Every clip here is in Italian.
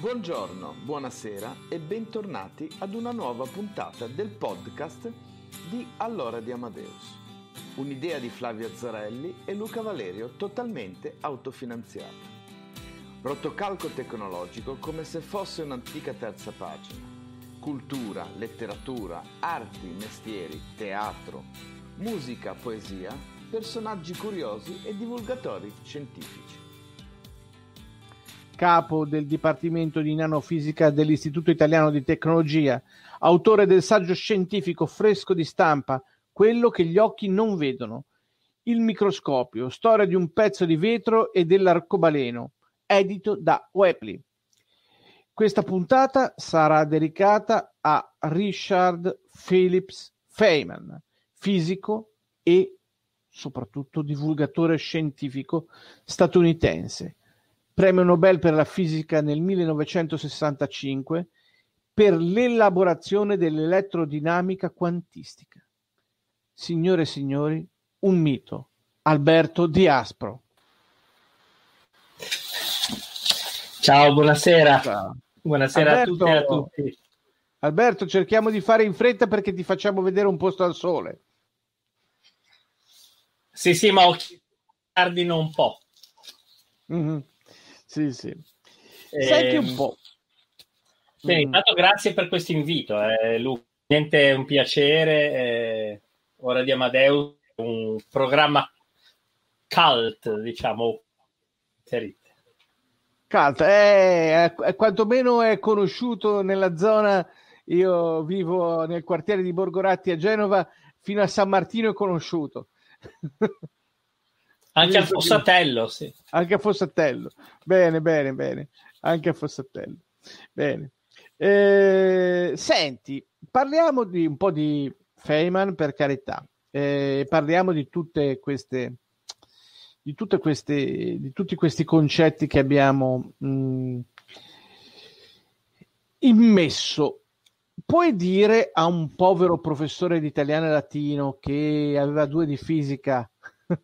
Buongiorno, buonasera e bentornati ad una nuova puntata del podcast di Allora di Amadeus. Un'idea di Flavio Azzarelli e Luca Valerio totalmente autofinanziata. Rotocalco tecnologico come se fosse un'antica terza pagina. Cultura, letteratura, arti, mestieri, teatro, musica, poesia, personaggi curiosi e divulgatori scientifici capo del Dipartimento di Nanofisica dell'Istituto Italiano di Tecnologia, autore del saggio scientifico fresco di stampa Quello che gli occhi non vedono, Il microscopio, storia di un pezzo di vetro e dell'arcobaleno, edito da Wepley. Questa puntata sarà dedicata a Richard Phillips Feynman, fisico e soprattutto divulgatore scientifico statunitense, premio Nobel per la fisica nel 1965 per l'elaborazione dell'elettrodinamica quantistica. Signore e signori, un mito, Alberto Diaspro. Ciao, buonasera. Ciao. Buonasera Alberto, a tutti, e a tutti Alberto, cerchiamo di fare in fretta perché ti facciamo vedere un posto al sole. Sì, sì, ma tardino un po'. Mm-hmm. Sì, sì. Eh, Senti un ehm, po'. Beh, mm. intanto grazie per questo invito, eh, Luca. Niente, è un piacere. Eh, Ora di Amadeus, un programma cult, diciamo. Cult, è, eh, è, eh, eh, quantomeno è conosciuto nella zona. Io vivo nel quartiere di Borgoratti a Genova, fino a San Martino è conosciuto. Anche a Fossatello, sì. Anche a Fossatello. Bene, bene, bene. Anche a Fossatello. Bene. Eh, senti, parliamo di un po' di Feynman, per carità. Eh, parliamo di tutte queste... Di, tutte queste, di tutti questi concetti che abbiamo mh, mm, immesso puoi dire a un povero professore di italiano e latino che aveva due di fisica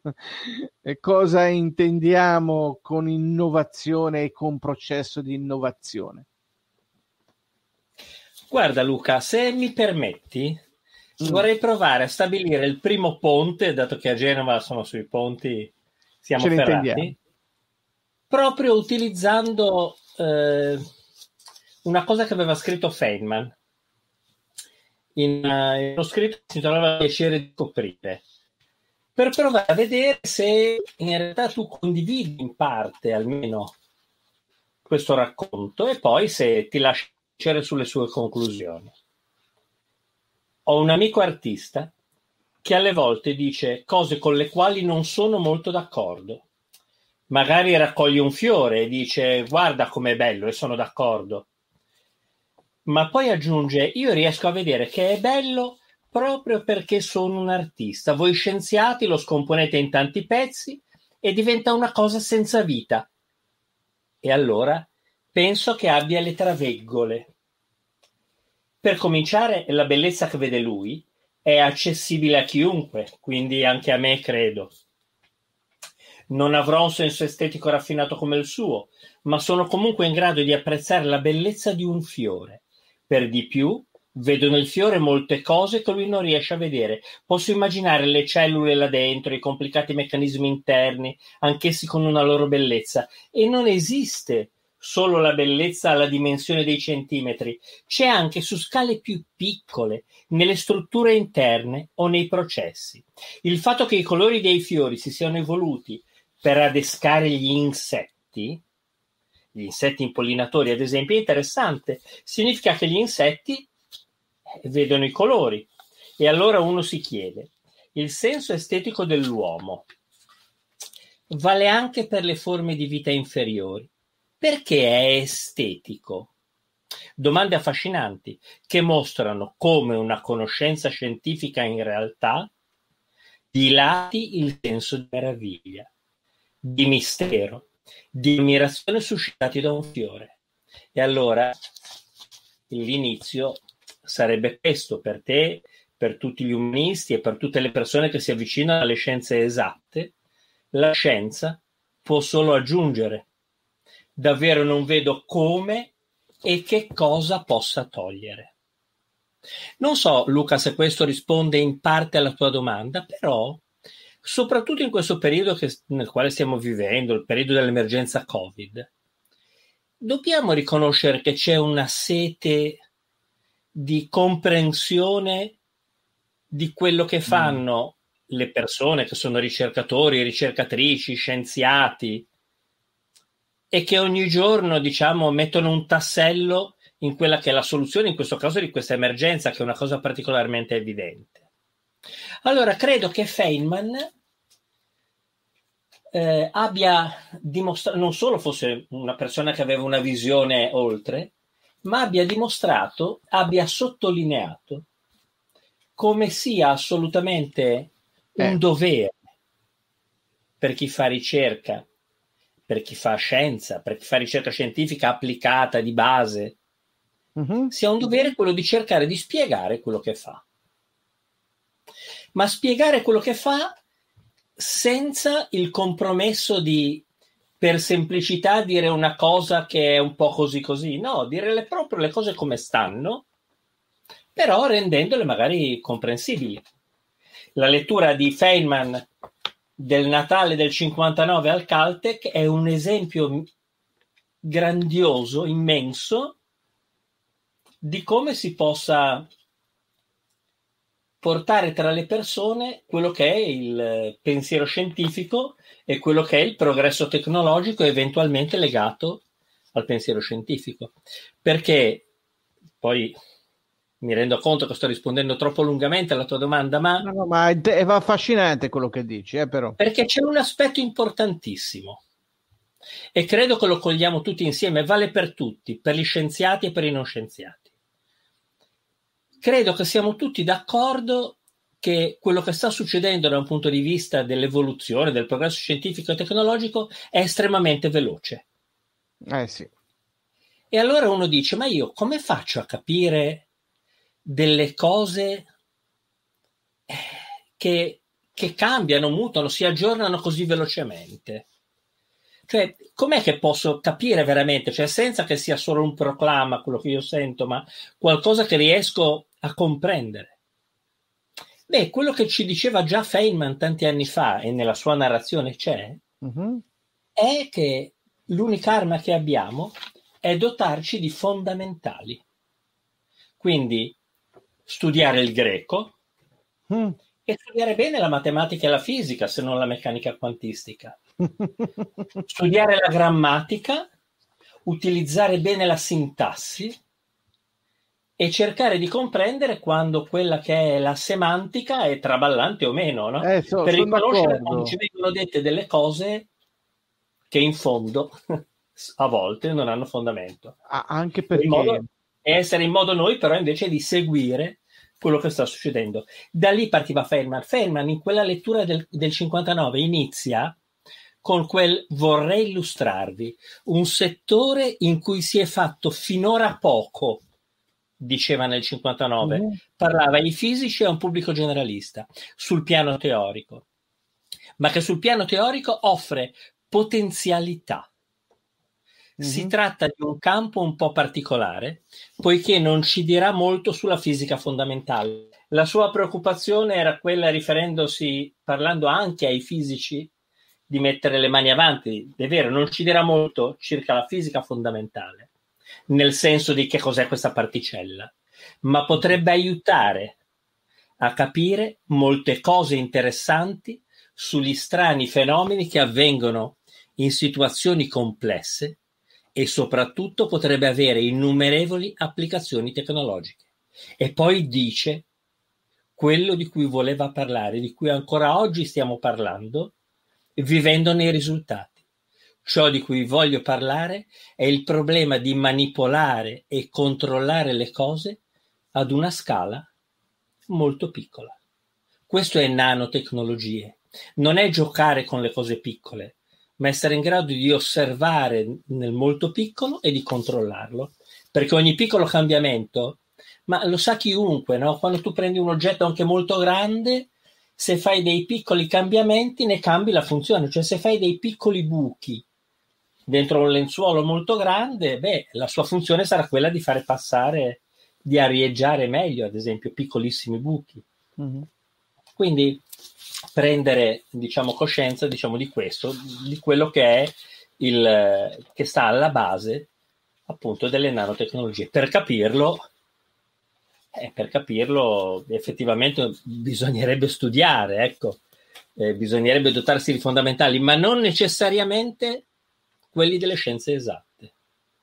e cosa intendiamo con innovazione e con processo di innovazione? Guarda Luca, se mi permetti, mm. vorrei provare a stabilire il primo ponte, dato che a Genova sono sui ponti, siamo Ce ferrati, proprio utilizzando eh, una cosa che aveva scritto Feynman in, uh, in uno scritto che si trovava piacere di scoprire per provare a vedere se in realtà tu condividi in parte almeno questo racconto e poi se ti lasci piacere sulle sue conclusioni. Ho un amico artista che alle volte dice cose con le quali non sono molto d'accordo. Magari raccoglie un fiore e dice guarda com'è bello e sono d'accordo. Ma poi aggiunge io riesco a vedere che è bello proprio perché sono un artista. Voi scienziati lo scomponete in tanti pezzi e diventa una cosa senza vita. E allora penso che abbia le traveggole. Per cominciare, la bellezza che vede lui è accessibile a chiunque, quindi anche a me credo. Non avrò un senso estetico raffinato come il suo, ma sono comunque in grado di apprezzare la bellezza di un fiore, per di più Vedo nel fiore molte cose che lui non riesce a vedere. Posso immaginare le cellule là dentro, i complicati meccanismi interni, anch'essi con una loro bellezza. E non esiste solo la bellezza alla dimensione dei centimetri, c'è anche su scale più piccole, nelle strutture interne o nei processi. Il fatto che i colori dei fiori si siano evoluti per adescare gli insetti, gli insetti impollinatori ad esempio, è interessante. Significa che gli insetti vedono i colori. E allora uno si chiede, il senso estetico dell'uomo vale anche per le forme di vita inferiori. Perché è estetico? Domande affascinanti che mostrano come una conoscenza scientifica in realtà dilati il senso di meraviglia, di mistero, di ammirazione suscitati da un fiore. E allora l'inizio sarebbe questo per te, per tutti gli umanisti e per tutte le persone che si avvicinano alle scienze esatte, la scienza può solo aggiungere. Davvero non vedo come e che cosa possa togliere. Non so, Luca, se questo risponde in parte alla tua domanda, però, soprattutto in questo periodo che, nel quale stiamo vivendo, il periodo dell'emergenza Covid, dobbiamo riconoscere che c'è una sete di comprensione di quello che mm. fanno mm. le persone che sono ricercatori, ricercatrici, scienziati e che ogni giorno, diciamo, mettono un tassello in quella che è la soluzione, in questo caso di questa emergenza, che è una cosa particolarmente evidente. Allora, credo che Feynman eh, abbia dimostrato, non solo fosse una persona che aveva una visione oltre, ma abbia dimostrato, abbia sottolineato come sia assolutamente eh. un dovere per chi fa ricerca, per chi fa scienza, per chi fa ricerca scientifica applicata di base, uh-huh. sia un dovere quello di cercare di spiegare quello che fa. Ma spiegare quello che fa senza il compromesso di per semplicità dire una cosa che è un po' così così, no, dire le, proprio le cose come stanno, però rendendole magari comprensibili. La lettura di Feynman del Natale del 59 al Caltech è un esempio grandioso, immenso, di come si possa portare tra le persone quello che è il eh, pensiero scientifico e quello che è il progresso tecnologico eventualmente legato al pensiero scientifico. Perché poi mi rendo conto che sto rispondendo troppo lungamente alla tua domanda, ma... No, no, ma è, affascinante quello che dici, eh, però. Perché c'è un aspetto importantissimo e credo che lo cogliamo tutti insieme, vale per tutti, per gli scienziati e per i non scienziati. Credo che siamo tutti d'accordo che quello che sta succedendo da un punto di vista dell'evoluzione, del progresso scientifico e tecnologico è estremamente veloce. Eh sì. E allora uno dice, ma io come faccio a capire delle cose eh, che, che cambiano, mutano, si aggiornano così velocemente? Cioè, com'è che posso capire veramente, cioè senza che sia solo un proclama quello che io sento, ma qualcosa che riesco a comprendere? Beh, quello che ci diceva già Feynman tanti anni fa, e nella sua narrazione c'è, uh-huh. è che l'unica arma che abbiamo è dotarci di fondamentali. Quindi studiare il greco mm. e studiare bene la matematica e la fisica, se non la meccanica quantistica. studiare la grammatica, utilizzare bene la sintassi, e cercare di comprendere quando quella che è la semantica è traballante o meno, no? Eh, so, per riconoscere quando ci vengono dette delle cose che in fondo a volte non hanno fondamento. Ah, anche perché... In modo, essere in modo noi però invece di seguire quello che sta succedendo. Da lì partiva Feynman. Feynman in quella lettura del, del 59 inizia con quel vorrei illustrarvi un settore in cui si è fatto finora poco diceva nel 59, mm-hmm. parlava ai fisici e a un pubblico generalista sul piano teorico, ma che sul piano teorico offre potenzialità. Mm-hmm. Si tratta di un campo un po' particolare, poiché non ci dirà molto sulla fisica fondamentale. La sua preoccupazione era quella, riferendosi, parlando anche ai fisici, di mettere le mani avanti. È vero, non ci dirà molto circa la fisica fondamentale, nel senso di che cos'è questa particella, ma potrebbe aiutare a capire molte cose interessanti sugli strani fenomeni che avvengono in situazioni complesse e soprattutto potrebbe avere innumerevoli applicazioni tecnologiche. E poi dice quello di cui voleva parlare, di cui ancora oggi stiamo parlando, vivendone i risultati. Ciò di cui voglio parlare è il problema di manipolare e controllare le cose ad una scala molto piccola. Questo è nanotecnologie. Non è giocare con le cose piccole, ma essere in grado di osservare nel molto piccolo e di controllarlo. Perché ogni piccolo cambiamento, ma lo sa chiunque, no? quando tu prendi un oggetto anche molto grande, se fai dei piccoli cambiamenti ne cambi la funzione, cioè se fai dei piccoli buchi dentro un lenzuolo molto grande, beh, la sua funzione sarà quella di fare passare, di arieggiare meglio, ad esempio, piccolissimi buchi. Mm-hmm. Quindi prendere, diciamo, coscienza, diciamo, di questo, di quello che è il, che sta alla base appunto delle nanotecnologie. Per capirlo, eh, per capirlo effettivamente bisognerebbe studiare, ecco, eh, bisognerebbe dotarsi di fondamentali, ma non necessariamente quelli delle scienze esatte.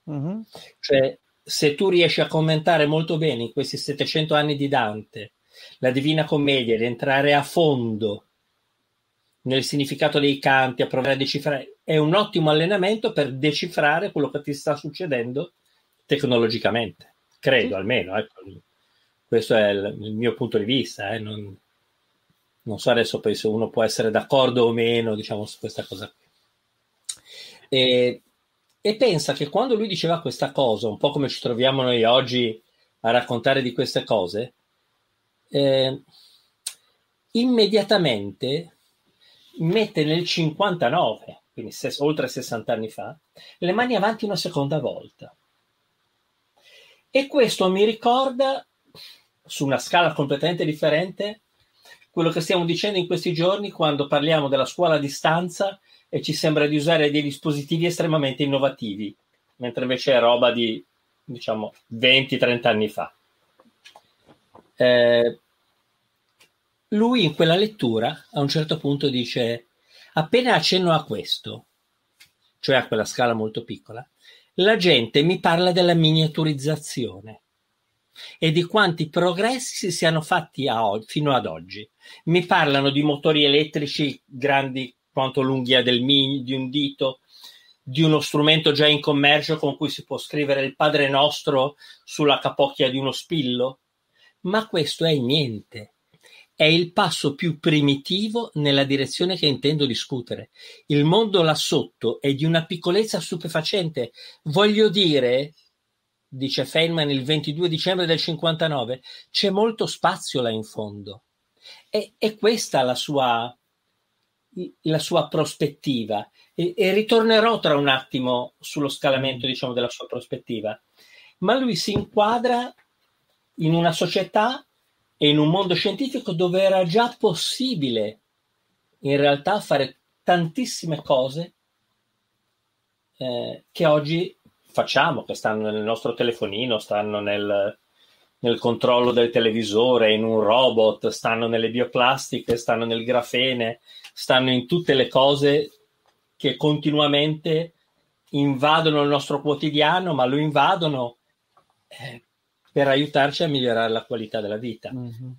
Uh-huh. Cioè, se tu riesci a commentare molto bene in questi 700 anni di Dante la Divina Commedia ed entrare a fondo nel significato dei canti, a provare a decifrare, è un ottimo allenamento per decifrare quello che ti sta succedendo tecnologicamente, credo sì. almeno. Ecco. Questo è il, il, mio punto di vista. Eh. Non, non so adesso poi se uno può essere d'accordo o meno diciamo, su questa cosa. E, e pensa che quando lui diceva questa cosa, un po' come ci troviamo noi oggi a raccontare di queste cose, eh, immediatamente mette nel 59, quindi ses- oltre 60 anni fa, le mani avanti una seconda volta. E questo mi ricorda, su una scala completamente differente, quello che stiamo dicendo in questi giorni quando parliamo della scuola a distanza e ci sembra di usare dei dispositivi estremamente innovativi, mentre invece è roba di diciamo 20-30 anni fa. Eh, lui in quella lettura a un certo punto dice appena accenno a questo, cioè a quella scala molto piccola, la gente mi parla della miniaturizzazione e di quanti progressi si siano fatti o- fino ad oggi. Mi parlano di motori elettrici grandi quanto l'unghia del mini, di un dito, di uno strumento già in commercio con cui si può scrivere il Padre nostro sulla capocchia di uno spillo? Ma questo è niente. È il passo più primitivo nella direzione che intendo discutere. Il mondo là sotto è di una piccolezza stupefacente. Voglio dire, dice Feynman il 22 dicembre del 59, c'è molto spazio là in fondo. E, è questa la sua la sua prospettiva e, e, ritornerò tra un attimo sullo scalamento mm. diciamo, della sua prospettiva, ma lui si inquadra in una società e in un mondo scientifico dove era già possibile in realtà fare tantissime cose eh, che oggi facciamo, che stanno nel nostro telefonino, stanno nel, nel controllo del televisore, in un robot, stanno nelle bioplastiche, stanno nel grafene, stanno in tutte le cose che continuamente invadono il nostro quotidiano, ma lo invadono eh, per aiutarci a migliorare la qualità della vita. Mm-hmm.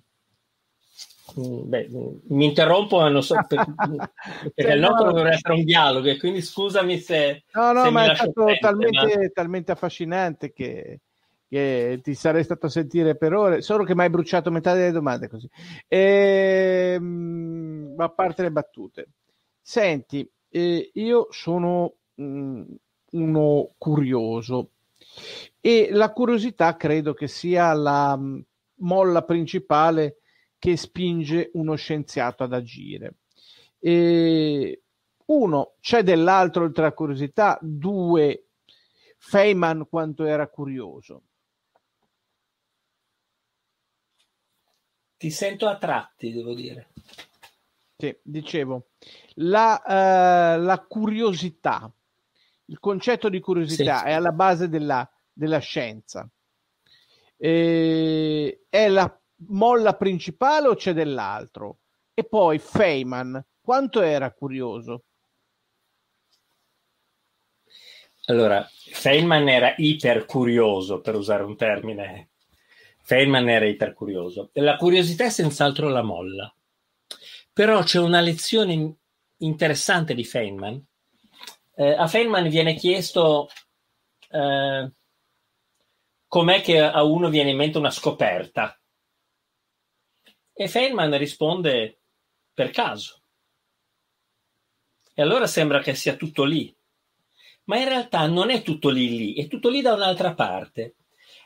Mm, beh, mm, mi interrompo, ma non so, per, mm, perché cioè, il nostro no, dovrebbe essere un dialogo, e quindi scusami se... No, no, se ma è stato talmente, ma... talmente affascinante che che ti sarei stato a sentire per ore, solo che mi hai bruciato metà delle domande così. E, ehm, a parte le battute, senti, eh, io sono mh, mm, uno curioso e la curiosità credo che sia la mh, mm, molla principale che spinge uno scienziato ad agire. E, uno, c'è dell'altro oltre la curiosità, due, Feynman quanto era curioso. Ti sento a tratti, devo dire. Sì, dicevo, la, uh, la curiosità, il concetto di curiosità sì, è alla base della, della scienza. E, eh, è la molla principale o c'è dell'altro? E poi Feynman, quanto era curioso? Allora, Feynman era ipercurioso, per usare un termine Feynman era ipercurioso. La curiosità è senz'altro la molla. Però c'è una lezione interessante di Feynman. Eh, a Feynman viene chiesto eh, com'è che a uno viene in mente una scoperta. E Feynman risponde per caso. E allora sembra che sia tutto lì. Ma in realtà non è tutto lì lì, è tutto lì da un'altra parte.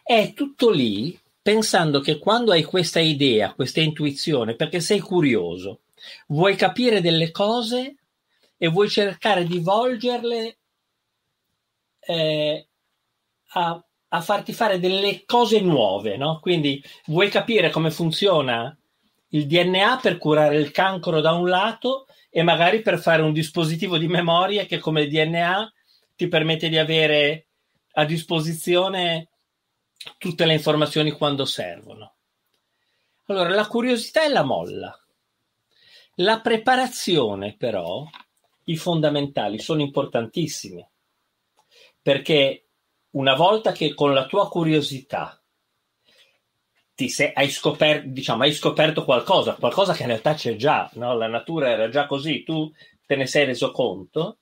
È tutto lì pensando che quando hai questa idea, questa intuizione, perché sei curioso, vuoi capire delle cose e vuoi cercare di volgerle eh, a, a, farti fare delle cose nuove, no? Quindi vuoi capire come funziona il DNA per curare il cancro da un lato e magari per fare un dispositivo di memoria che come DNA ti permette di avere a disposizione tutte le informazioni quando servono. Allora, la curiosità è la molla. La preparazione, però, i fondamentali sono importantissimi, perché una volta che con la tua curiosità ti sei, hai, scoperto, diciamo, hai scoperto qualcosa, qualcosa che in realtà c'è già, no? la natura era già così, tu te ne sei reso conto,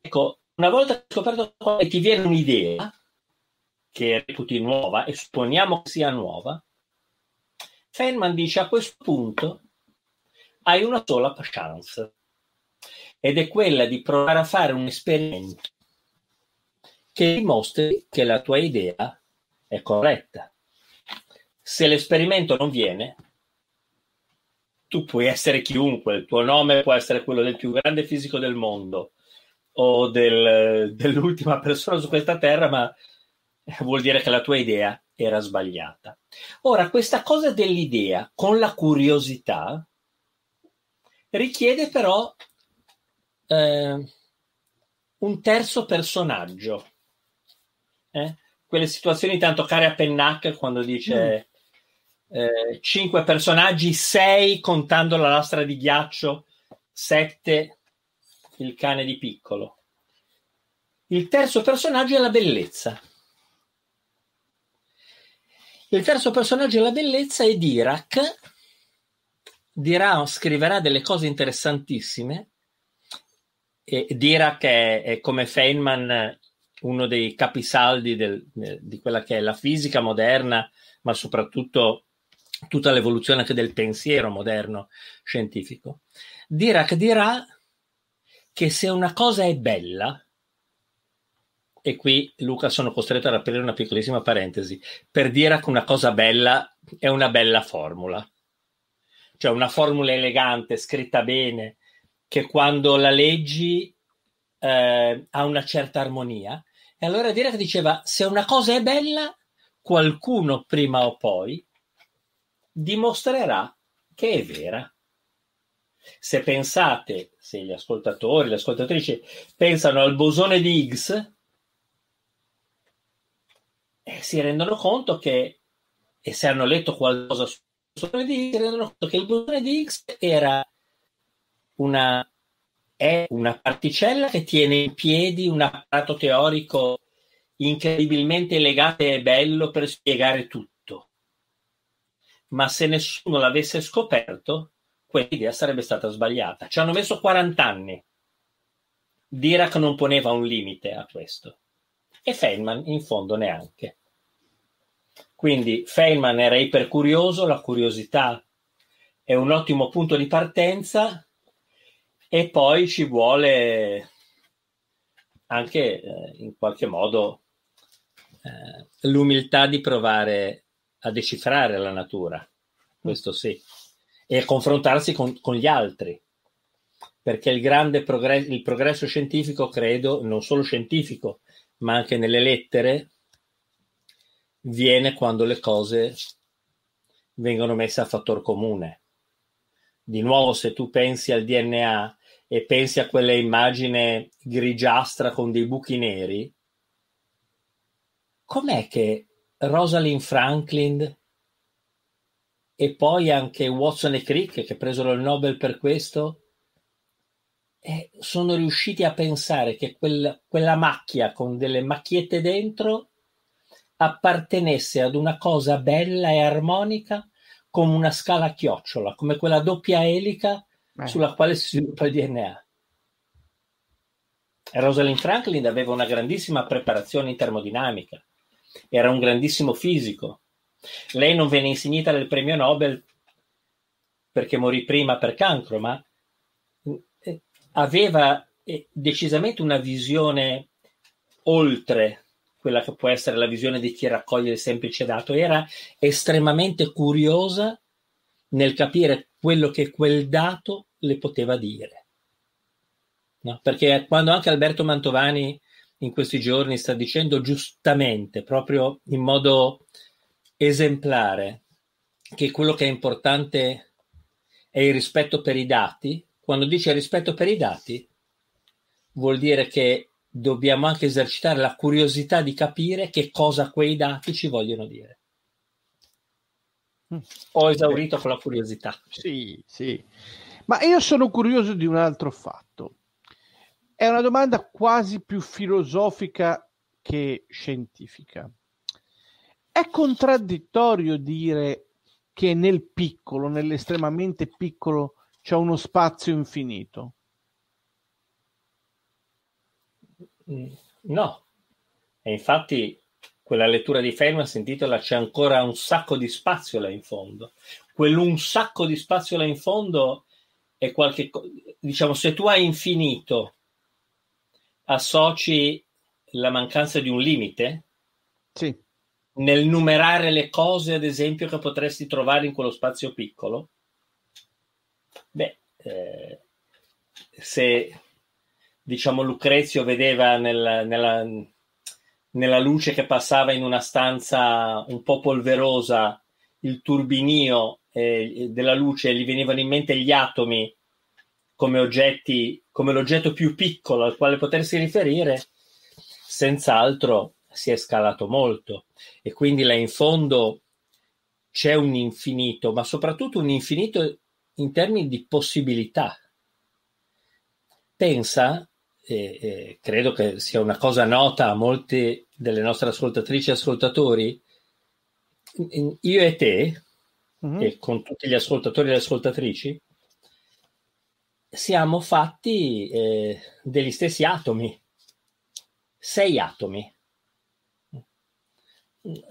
ecco, una volta che hai scoperto qualcosa e ti viene un'idea, che reputi nuova, e supponiamo che sia nuova, Feynman dice a questo punto hai una sola chance ed è quella di provare a fare un esperimento che dimostri che la tua idea è corretta. Se l'esperimento non viene, tu puoi essere chiunque, il tuo nome può essere quello del più grande fisico del mondo o del, dell'ultima persona su questa terra, ma vuol dire che la tua idea era sbagliata. Ora, questa cosa dell'idea con la curiosità richiede però eh, un terzo personaggio. Eh? Quelle situazioni tanto care a Pennac quando dice mm. eh, cinque personaggi, sei contando la lastra di ghiaccio, sette il cane di piccolo. Il terzo personaggio è la bellezza. Il terzo personaggio della bellezza è Dirac. Dirac scriverà delle cose interessantissime. E Dirac è, è come Feynman uno dei capisaldi del, di quella che è la fisica moderna, ma soprattutto tutta l'evoluzione anche del pensiero moderno scientifico. Dirac dirà che se una cosa è bella, e qui Luca sono costretto ad aprire una piccolissima parentesi, per dire che una cosa bella è una bella formula. Cioè una formula elegante, scritta bene, che quando la leggi eh, ha una certa armonia. E allora Dirac diceva, se una cosa è bella, qualcuno prima o poi dimostrerà che è vera. Se pensate, se gli ascoltatori, le ascoltatrici pensano al bosone di Higgs, eh, si rendono conto che, e se hanno letto qualcosa su bosone di X, si rendono conto che il bosone di X era una, è una particella che tiene in piedi un apparato teorico incredibilmente legato e bello per spiegare tutto. Ma se nessuno l'avesse scoperto, quell'idea sarebbe stata sbagliata. Ci hanno messo 40 anni. Dirac non poneva un limite a questo. E Feynman in fondo neanche. Quindi Feynman era ipercurioso, la curiosità è un ottimo punto di partenza e poi ci vuole anche eh, in qualche modo eh, l'umiltà di provare a decifrare la natura, questo sì, e confrontarsi con, con gli altri, perché il grande progresso, il progresso scientifico, credo, non solo scientifico, ma anche nelle lettere, viene quando le cose vengono messe a fattor comune. Di nuovo, se tu pensi al DNA e pensi a quella immagine grigiastra con dei buchi neri, com'è che Rosalind Franklin e poi anche Watson e Crick, che presero il Nobel per questo, eh, sono riusciti a pensare che quel, quella macchia con delle macchiette dentro appartenesse ad una cosa bella e armonica come una scala a chiocciola, come quella doppia elica eh. sulla quale si sviluppa il DNA. Rosalind Franklin aveva una grandissima preparazione in termodinamica, era un grandissimo fisico. Lei non venne insignita del premio Nobel perché morì prima per cancro, ma eh, aveva eh, decisamente una visione oltre quella che può essere la visione di chi raccoglie il semplice dato, era estremamente curiosa nel capire quello che quel dato le poteva dire. No? Perché quando anche Alberto Mantovani in questi giorni sta dicendo giustamente, proprio in modo esemplare, che quello che è importante è il rispetto per i dati, quando dice rispetto per i dati vuol dire che dobbiamo anche esercitare la curiosità di capire che cosa quei dati ci vogliono dire. Mm. Ho esaurito con la curiosità. Sì, sì. Ma io sono curioso di un altro fatto. È una domanda quasi più filosofica che scientifica. È contraddittorio dire che nel piccolo, nell'estremamente piccolo, c'è uno spazio infinito. Mm, no, e infatti quella lettura di Feynman si intitola C'è ancora un sacco di spazio là in fondo. Quell'un sacco di spazio là in fondo è qualche cosa, diciamo, se tu hai infinito associ la mancanza di un limite sì. nel numerare le cose, ad esempio, che potresti trovare in quello spazio piccolo, beh, eh, se diciamo, Lucrezio vedeva nel, nella, nella luce che passava in una stanza un po' polverosa il turbinio eh, della luce, gli venivano in mente gli atomi come oggetti, come l'oggetto più piccolo al quale potersi riferire, senz'altro si è scalato molto e quindi là in fondo c'è un infinito, ma soprattutto un infinito in termini di possibilità. Pensa e, e credo che sia una cosa nota a molte delle nostre ascoltatrici e ascoltatori, io e te, mm-hmm. e con tutti gli ascoltatori e le ascoltatrici, siamo fatti eh, degli stessi atomi, sei atomi.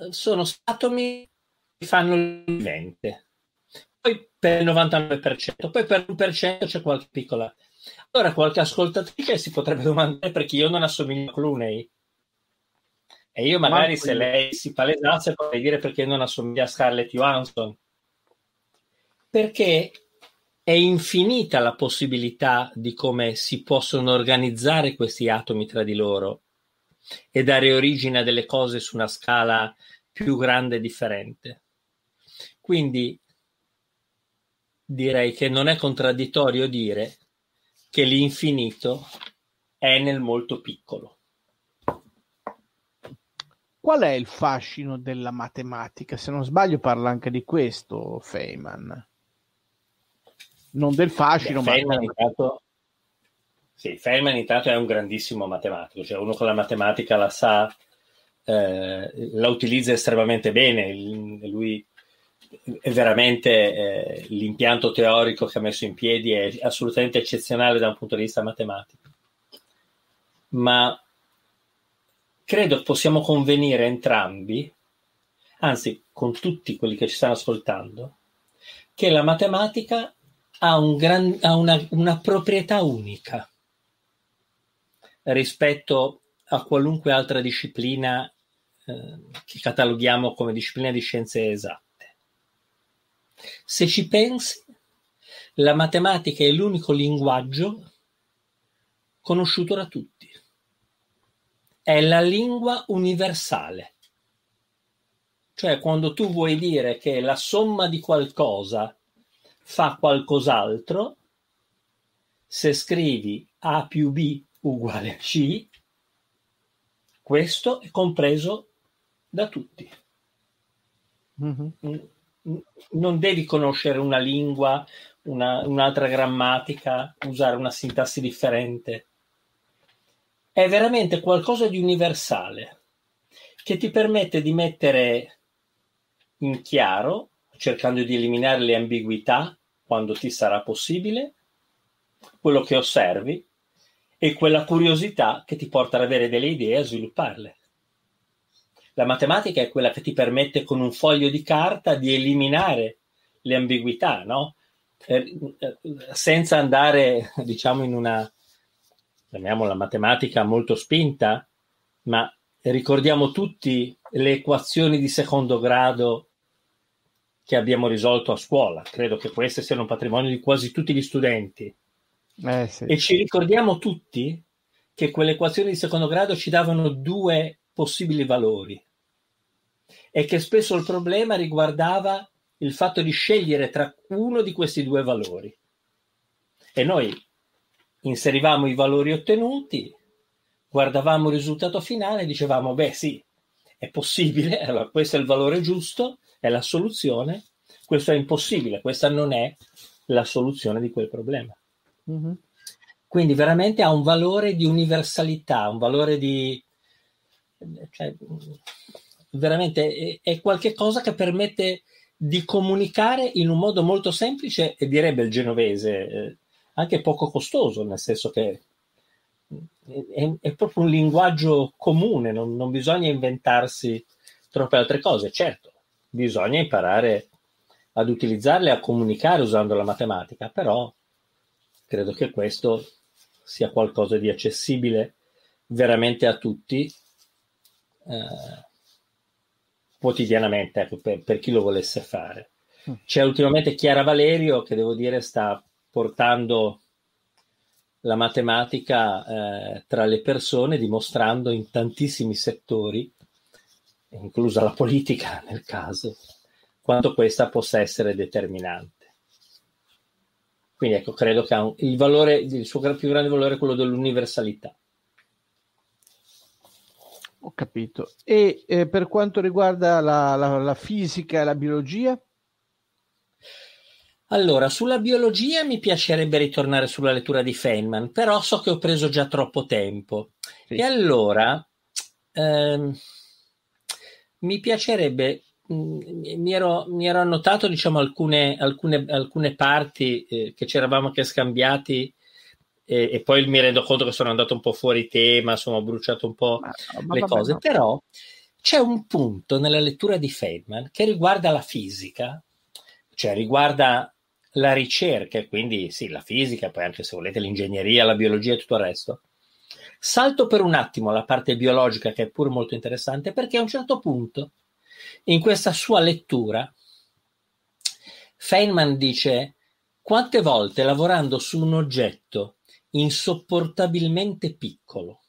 Sono atomi che fanno il vivente, poi per il 99%, poi per l'1% c'è qualche piccola allora qualche ascoltatrice si potrebbe domandare perché io non assomiglio a Clooney. E io magari Manco se io. lei si palesasse potrei dire perché non assomiglia a Scarlett Johansson. Perché è infinita la possibilità di come si possono organizzare questi atomi tra di loro e dare origine a delle cose su una scala più grande e differente. Quindi direi che non è contraddittorio dire che l'infinito è nel molto piccolo. Qual è il fascino della matematica? Se non sbaglio parla anche di questo Feynman. Non del fascino, Beh, ma... Intanto... Sì, Feynman intanto è un grandissimo matematico, cioè uno con la matematica la sa, eh, la utilizza estremamente bene, lui è veramente eh, l'impianto teorico che ha messo in piedi è assolutamente eccezionale da un punto di vista matematico. Ma credo possiamo convenire entrambi, anzi con tutti quelli che ci stanno ascoltando, che la matematica ha, un gran, ha una, una proprietà unica rispetto a qualunque altra disciplina eh, che cataloghiamo come disciplina di scienze esatte se ci pensi, la matematica è l'unico linguaggio conosciuto da tutti. È la lingua universale. Cioè, quando tu vuoi dire che la somma di qualcosa fa qualcos'altro, se scrivi A più B uguale a C, questo è compreso da tutti. Mm-hmm. Mm non devi conoscere una lingua, una, un'altra grammatica, usare una sintassi differente. È veramente qualcosa di universale che ti permette di mettere in chiaro, cercando di eliminare le ambiguità quando ti sarà possibile, quello che osservi e quella curiosità che ti porta ad avere delle idee e a svilupparle. La matematica è quella che ti permette con un foglio di carta di eliminare le ambiguità, no? Eh, eh, senza andare, diciamo, in una, chiamiamola matematica molto spinta, ma ricordiamo tutti le equazioni di secondo grado che abbiamo risolto a scuola. Credo che queste siano un patrimonio di quasi tutti gli studenti. Eh, sì. E ci ricordiamo tutti che quelle equazioni di secondo grado ci davano due possibili valori è che spesso il problema riguardava il fatto di scegliere tra uno di questi due valori. E noi inserivamo i valori ottenuti, guardavamo il risultato finale e dicevamo, beh sì, è possibile, allora questo è il valore giusto, è la soluzione, questo è impossibile, questa non è la soluzione di quel problema. Mm-hmm. Quindi veramente ha un valore di universalità, un valore di... Cioè, veramente è, è qualcosa che permette di comunicare in un modo molto semplice e direbbe il genovese, eh, anche poco costoso, nel senso che è, è proprio un linguaggio comune, non, non, bisogna inventarsi troppe altre cose. Certo, bisogna imparare ad utilizzarle, a comunicare usando la matematica, però credo che questo sia qualcosa di accessibile veramente a tutti. Eh, quotidianamente ecco, per, per, chi lo volesse fare. Mm. C'è ultimamente Chiara Valerio che devo dire sta portando la matematica eh, tra le persone, dimostrando in tantissimi settori, inclusa la politica nel caso, quanto questa possa essere determinante. Quindi ecco, credo che un, il, valore, il suo più grande valore è quello dell'universalità. Ho capito. E eh, per quanto riguarda la, la, la fisica e la biologia? Allora, sulla biologia mi piacerebbe ritornare sulla lettura di Feynman, però so che ho preso già troppo tempo. Sì. E allora ehm, mi piacerebbe, mh, mm, mi, ero, mi ero, annotato diciamo, alcune, alcune, alcune parti eh, che ci eravamo anche scambiati e, e, poi mi rendo conto che sono andato un po' fuori tema, insomma ho bruciato un po' ma, ah, ma le vabbè, cose, no. però c'è un punto nella lettura di Feynman che riguarda la fisica, cioè riguarda la ricerca, quindi sì, la fisica, poi anche se volete l'ingegneria, la biologia e tutto il resto. Salto per un attimo la parte biologica che è pure molto interessante perché a un certo punto in questa sua lettura Feynman dice quante volte lavorando su un oggetto insopportabilmente piccolo.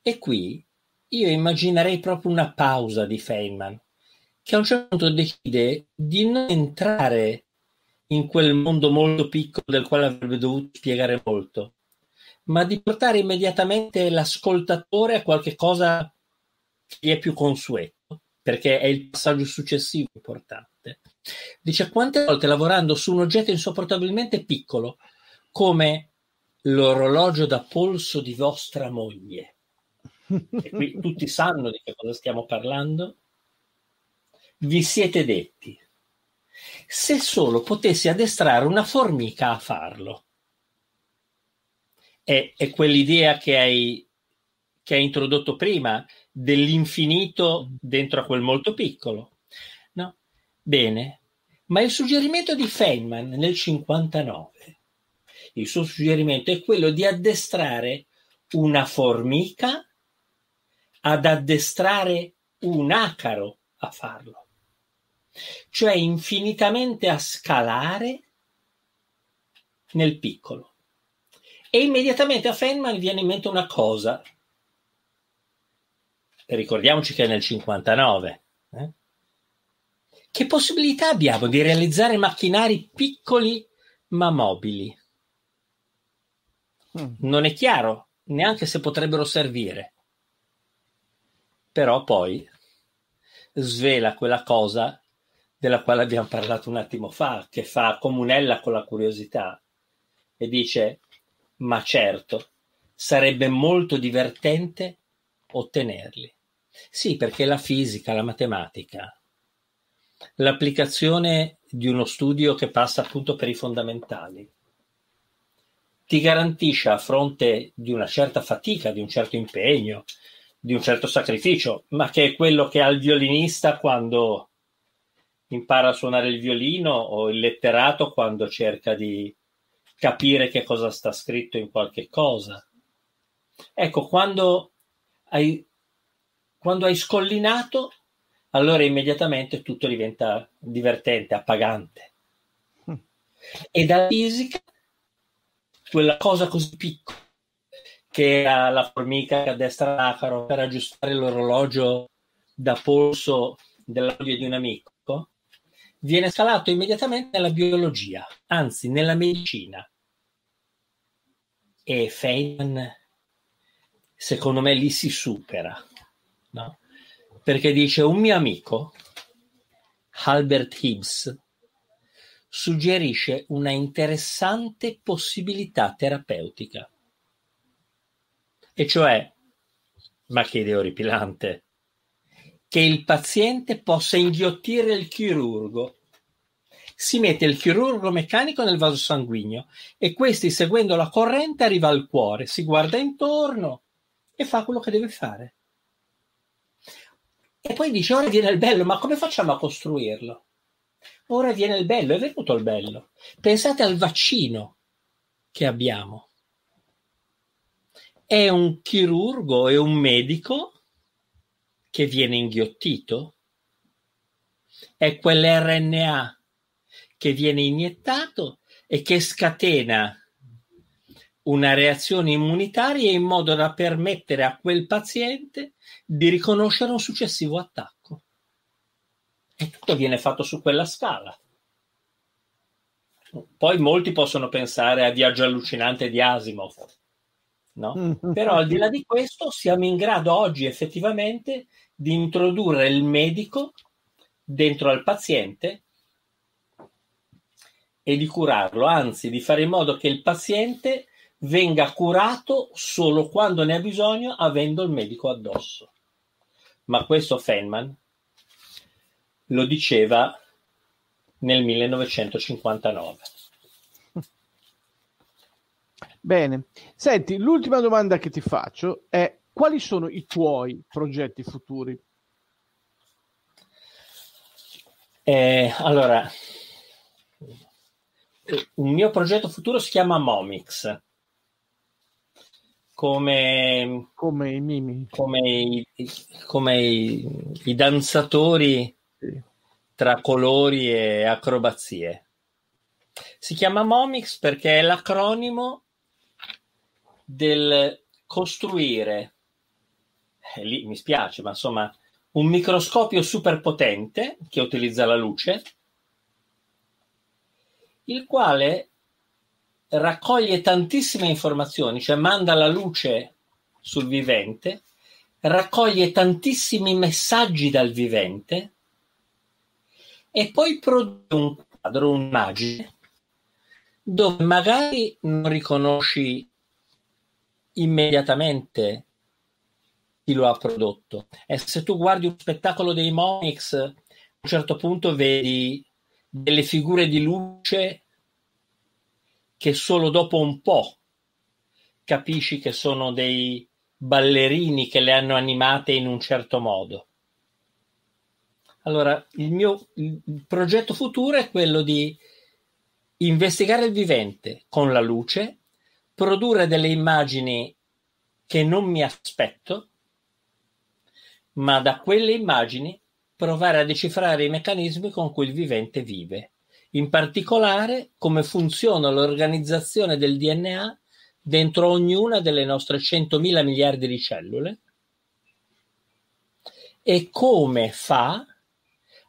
E qui io immaginerei proprio una pausa di Feynman, che a un certo punto decide di non entrare in quel mondo molto piccolo del quale avrebbe dovuto spiegare molto, ma di portare immediatamente l'ascoltatore a qualche cosa che gli è più consueto, perché è il passaggio successivo importante. Dice quante volte lavorando su un oggetto insopportabilmente piccolo come l'orologio da polso di vostra moglie. E qui tutti sanno di che cosa stiamo parlando. Vi siete detti, se solo potessi addestrare una formica a farlo. È, è quell'idea che hai, che hai introdotto prima dell'infinito dentro a quel molto piccolo. No? Bene, ma il suggerimento di Feynman nel 59 il suo suggerimento è quello di addestrare una formica ad addestrare un acaro a farlo, cioè infinitamente a scalare nel piccolo. E immediatamente a Feynman viene in mente una cosa. Ricordiamoci che è nel 59. Eh? Che possibilità abbiamo di realizzare macchinari piccoli ma mobili? Mm. Non è chiaro neanche se potrebbero servire. Però poi svela quella cosa della quale abbiamo parlato un attimo fa, che fa comunella con la curiosità e dice, ma certo, sarebbe molto divertente ottenerli. Sì, perché la fisica, la matematica, l'applicazione di uno studio che passa appunto per i fondamentali, ti garantisce a fronte di una certa fatica, di un certo impegno, di un certo sacrificio, ma che è quello che ha il violinista quando impara a suonare il violino o il letterato quando cerca di capire che cosa sta scritto in qualche cosa. Ecco, quando hai, quando hai scollinato, allora immediatamente tutto diventa divertente, appagante. Hm. E da fisica quella cosa così piccola che era la formica a destra l'acaro per aggiustare l'orologio da polso dell'audio di un amico, viene scalato immediatamente nella biologia, anzi nella medicina. E Feynman, secondo me, lì si supera, no? perché dice un mio amico, Albert Hibbs, suggerisce una interessante possibilità terapeutica. E cioè, ma che idea orripilante, che il paziente possa inghiottire il chirurgo. Si mette il chirurgo meccanico nel vaso sanguigno e questi, seguendo la corrente, arriva al cuore, si guarda intorno e fa quello che deve fare. E poi dice, ora viene il bello, ma come facciamo a costruirlo? Ora viene il bello, è venuto il bello. Pensate al vaccino che abbiamo. È un chirurgo, è un medico che viene inghiottito? È quell'RNA che viene iniettato e che scatena una reazione immunitaria in modo da permettere a quel paziente di riconoscere un successivo attacco tutto viene fatto su quella scala. Poi molti possono pensare a Viaggio allucinante di Asimov, no? Mm. Però al di là di questo siamo in grado oggi effettivamente di introdurre il medico dentro al paziente e di curarlo, anzi di fare in modo che il paziente venga curato solo quando ne ha bisogno avendo il medico addosso. Ma questo Feynman lo diceva nel 1959. Bene, senti, l'ultima domanda che ti faccio è quali sono i tuoi progetti futuri? Eh, allora, il mio progetto futuro si chiama Momix. Come, come i mimi, come i, come i, i danzatori tra colori e acrobazie. Si chiama Momix perché è l'acronimo del costruire, eh, lì mi spiace, ma insomma, un microscopio super potente che utilizza la luce, il quale raccoglie tantissime informazioni, cioè manda la luce sul vivente, raccoglie tantissimi messaggi dal vivente e poi produce un quadro, un'immagine dove magari non riconosci immediatamente chi lo ha prodotto. E se tu guardi un spettacolo dei Monix, a un certo punto vedi delle figure di luce che solo dopo un po' capisci che sono dei ballerini che le hanno animate in un certo modo. Allora, il mio il progetto futuro è quello di investigare il vivente con la luce, produrre delle immagini che non mi aspetto, ma da quelle immagini provare a decifrare i meccanismi con cui il vivente vive, in particolare come funziona l'organizzazione del DNA dentro ognuna delle nostre 100.000 miliardi di cellule e come fa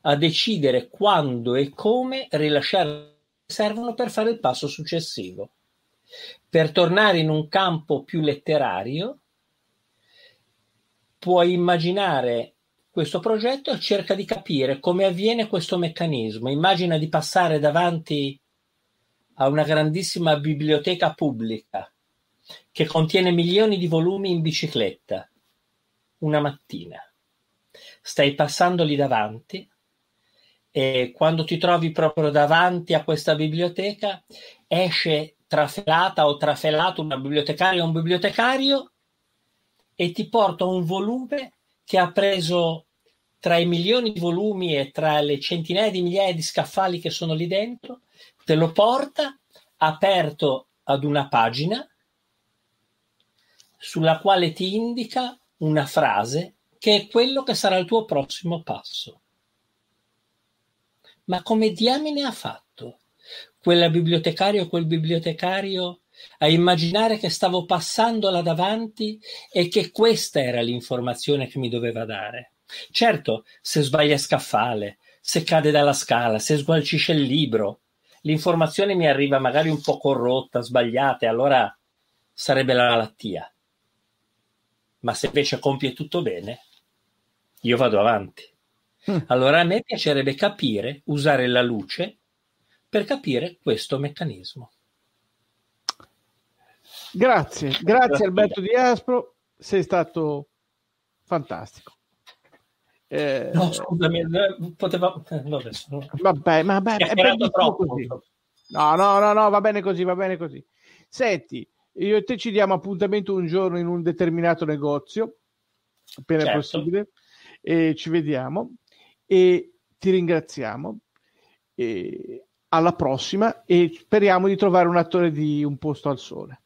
a decidere quando e come rilasciare servono per fare il passo successivo. Per tornare in un campo più letterario, puoi immaginare questo progetto e cerca di capire come avviene questo meccanismo. Immagina di passare davanti a una grandissima biblioteca pubblica che contiene milioni di volumi in bicicletta una mattina. Stai passandoli davanti, eh, quando ti trovi proprio davanti a questa biblioteca, esce trafelata o trafelato una bibliotecaria o un bibliotecario e ti porta un volume che ha preso tra i milioni di volumi e tra le centinaia di migliaia di scaffali che sono lì dentro, te lo porta aperto ad una pagina sulla quale ti indica una frase che è quello che sarà il tuo prossimo passo. Ma come diamine ha fatto quella bibliotecario o quel bibliotecario a immaginare che stavo passandola davanti e che questa era l'informazione che mi doveva dare? Certo, se sbaglia scaffale, se cade dalla scala, se sgualcisce il libro, l'informazione mi arriva magari un po' corrotta, sbagliata, e allora sarebbe la malattia. Ma se invece compie tutto bene, io vado avanti. Mm. Allora a me piacerebbe capire, usare la luce per capire questo meccanismo. Grazie, grazie, Alberto Di Aspro, sei stato fantastico. Eh, no, scusami, eh, poteva... Eh, no, Vabbè, vabbè, è ben eh, troppo. Così. No, no, no, no, va bene così, va bene così. Senti, io e te ci diamo appuntamento un giorno in un determinato negozio, appena certo. possibile, e ci vediamo e ti ringraziamo. E alla prossima e speriamo di trovare un attore di Un posto al sole.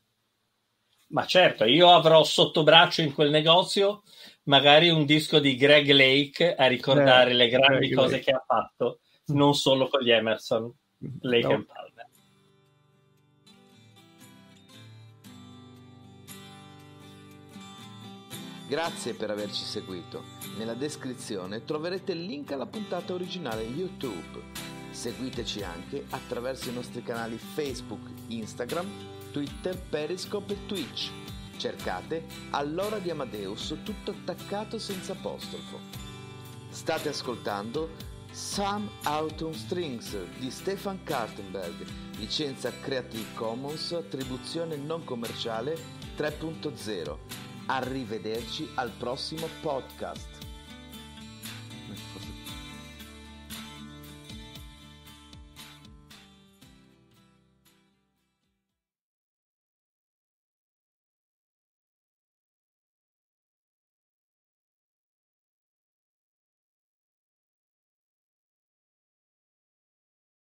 Ma certo, io avrò sotto braccio in quel negozio magari un disco di Greg Lake a ricordare eh, le grandi Greg cose Lake. che ha fatto, mm. non solo con gli Emerson, Lake no. and Palmer. Grazie per averci seguito. Nella descrizione troverete il link alla puntata originale YouTube. Seguiteci anche attraverso i nostri canali Facebook, Instagram, Twitter, Periscope e Twitch. Cercate Allora di Amadeus tutto attaccato senza apostrofo. State ascoltando Some Autumn Strings di Stefan Kartenberg, licenza Creative Commons, attribuzione non commerciale 3.0 Arrivederci al prossimo podcast.